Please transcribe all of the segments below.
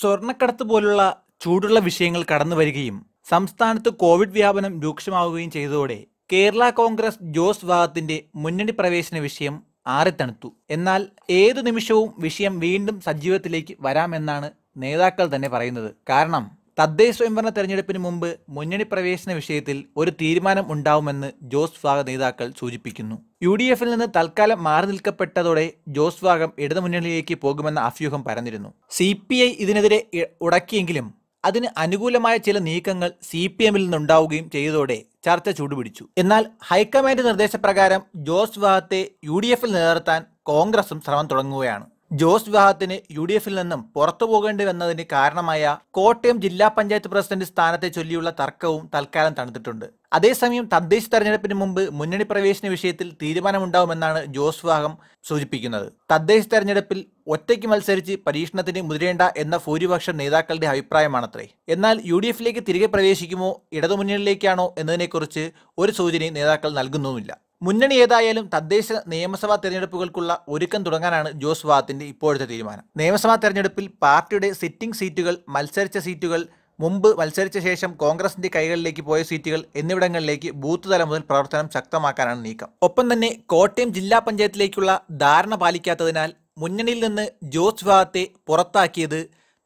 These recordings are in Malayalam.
സ്വർണ്ണക്കടത്ത് പോലുള്ള ചൂടുള്ള വിഷയങ്ങൾ കടന്നു വരികയും സംസ്ഥാനത്ത് കോവിഡ് വ്യാപനം രൂക്ഷമാവുകയും ചെയ്തതോടെ കേരള കോൺഗ്രസ് ജോസ് വിഭാഗത്തിന്റെ മുന്നണി പ്രവേശന വിഷയം ആറിത്തണുത്തു എന്നാൽ ഏതു നിമിഷവും വിഷയം വീണ്ടും സജീവത്തിലേക്ക് വരാമെന്നാണ് നേതാക്കൾ തന്നെ പറയുന്നത് കാരണം തദ്ദേശ സ്വയംഭരണ തെരഞ്ഞെടുപ്പിന് മുമ്പ് മുന്നണി പ്രവേശന വിഷയത്തിൽ ഒരു തീരുമാനം ഉണ്ടാവുമെന്ന് ജോസ് വിഭാഗ നേതാക്കൾ സൂചിപ്പിക്കുന്നു യു ഡി എഫിൽ നിന്ന് തൽക്കാലം മാറി നിൽക്കപ്പെട്ടതോടെ ജോസ് വിഭാഗം ഇടതുമുന്നണിയിലേക്ക് പോകുമെന്ന അഭ്യൂഹം പരന്നിരുന്നു സി പി ഐ ഇതിനെതിരെ ഉടക്കിയെങ്കിലും അതിന് അനുകൂലമായ ചില നീക്കങ്ങൾ സി പി എമ്മിൽ നിന്നുണ്ടാവുകയും ചെയ്തതോടെ ചർച്ച ചൂടുപിടിച്ചു എന്നാൽ ഹൈക്കമാൻഡ് നിർദ്ദേശപ്രകാരം ജോസ് വിഭാഗത്തെ യു ഡി എഫിൽ നിലനിർത്താൻ കോൺഗ്രസും ശ്രമം തുടങ്ങുകയാണ് ജോസ് വിവാഹത്തിന് യു ഡി എഫിൽ നിന്നും പുറത്തു വന്നതിന് കാരണമായ കോട്ടയം ജില്ലാ പഞ്ചായത്ത് പ്രസിഡന്റ് സ്ഥാനത്തെ ചൊല്ലിയുള്ള തർക്കവും തൽക്കാലം തണുത്തിട്ടുണ്ട് അതേസമയം തദ്ദേശ തെരഞ്ഞെടുപ്പിന് മുമ്പ് മുന്നണി പ്രവേശന വിഷയത്തിൽ തീരുമാനമുണ്ടാവുമെന്നാണ് ജോസ് വിവാഹം സൂചിപ്പിക്കുന്നത് തദ്ദേശ തെരഞ്ഞെടുപ്പിൽ ഒറ്റയ്ക്ക് മത്സരിച്ച് പരീക്ഷണത്തിന് മുതിരേണ്ട എന്ന ഭൂരിപക്ഷ നേതാക്കളുടെ അഭിപ്രായമാണത്രേ എന്നാൽ യു ഡി എഫിലേക്ക് തിരികെ പ്രവേശിക്കുമോ ഇടതുമുന്നണിയിലേക്കാണോ എന്നതിനെക്കുറിച്ച് ഒരു സൂചനയും നേതാക്കൾ നൽകുന്നുമില്ല മുന്നണി ഏതായാലും തദ്ദേശ നിയമസഭാ തെരഞ്ഞെടുപ്പുകൾക്കുള്ള ഒരുക്കം തുടങ്ങാനാണ് ജോസ് വാത്തിന്റെ ഇപ്പോഴത്തെ തീരുമാനം നിയമസഭാ തെരഞ്ഞെടുപ്പിൽ പാർട്ടിയുടെ സിറ്റിംഗ് സീറ്റുകൾ മത്സരിച്ച സീറ്റുകൾ മുമ്പ് മത്സരിച്ച ശേഷം കോൺഗ്രസിന്റെ കൈകളിലേക്ക് പോയ സീറ്റുകൾ എന്നിവിടങ്ങളിലേക്ക് ബൂത്ത് തലം മുതൽ പ്രവർത്തനം ശക്തമാക്കാനാണ് നീക്കം ഒപ്പം തന്നെ കോട്ടയം ജില്ലാ പഞ്ചായത്തിലേക്കുള്ള ധാരണ പാലിക്കാത്തതിനാൽ മുന്നണിയിൽ നിന്ന് ജോസ് വിഭാഗത്തെ പുറത്താക്കിയത്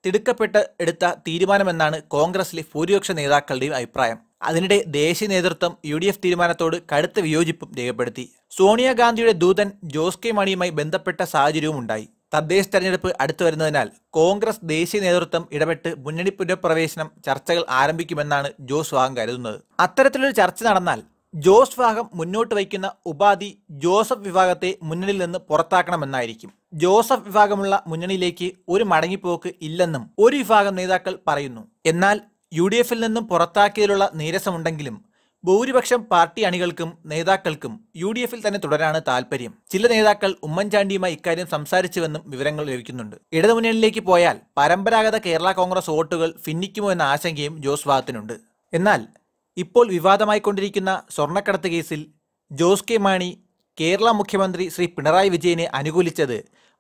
തിടുക്കപ്പെട്ട് എടുത്ത തീരുമാനമെന്നാണ് കോൺഗ്രസിലെ ഭൂരിപക്ഷ നേതാക്കളുടെയും അഭിപ്രായം അതിനിടെ ദേശീയ നേതൃത്വം യു ഡി എഫ് തീരുമാനത്തോട് കടുത്ത വിയോജിപ്പും രേഖപ്പെടുത്തി സോണിയാഗാന്ധിയുടെ ദൂതൻ ജോസ് കെ മണിയുമായി ബന്ധപ്പെട്ട സാഹചര്യവും ഉണ്ടായി തദ്ദേശ തെരഞ്ഞെടുപ്പ് അടുത്തു വരുന്നതിനാൽ കോൺഗ്രസ് ദേശീയ നേതൃത്വം ഇടപെട്ട് മുന്നണി പുനഃപ്രവേശനം ചർച്ചകൾ ആരംഭിക്കുമെന്നാണ് ജോസ് വാഗം കരുതുന്നത് അത്തരത്തിലൊരു ചർച്ച നടന്നാൽ ജോസ് വാഗം മുന്നോട്ട് വയ്ക്കുന്ന ഉപാധി ജോസഫ് വിഭാഗത്തെ മുന്നണിയിൽ നിന്ന് പുറത്താക്കണമെന്നായിരിക്കും ജോസഫ് വിഭാഗമുള്ള മുന്നണിയിലേക്ക് ഒരു മടങ്ങിപ്പോക്ക് ഇല്ലെന്നും ഒരു വിഭാഗം നേതാക്കൾ പറയുന്നു എന്നാൽ യു ഡി എഫിൽ നിന്നും പുറത്താക്കിയതിലുള്ള നീരസമുണ്ടെങ്കിലും ഭൂരിപക്ഷം പാർട്ടി അണികൾക്കും നേതാക്കൾക്കും യു ഡി എഫിൽ തന്നെ തുടരാണ് താല്പര്യം ചില നേതാക്കൾ ഉമ്മൻചാണ്ടിയുമായി ഇക്കാര്യം സംസാരിച്ചുവെന്നും വിവരങ്ങൾ ലഭിക്കുന്നുണ്ട് ഇടതുമുന്നണിയിലേക്ക് പോയാൽ പരമ്പരാഗത കേരള കോൺഗ്രസ് വോട്ടുകൾ ഭിന്നിക്കുമോ എന്ന ആശങ്കയും ജോസ് ഭാഗത്തിനുണ്ട് എന്നാൽ ഇപ്പോൾ വിവാദമായിക്കൊണ്ടിരിക്കുന്ന സ്വർണ്ണക്കടത്ത് കേസിൽ ജോസ് കെ മാണി കേരള മുഖ്യമന്ത്രി ശ്രീ പിണറായി വിജയനെ അനുകൂലിച്ചത്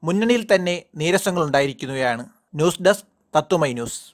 മുന്നണിയിൽ തന്നെ നീരസങ്ങളുണ്ടായിരിക്കുകയാണ് ന്യൂസ് ഡെസ്ക് തത്വമൈ ന്യൂസ്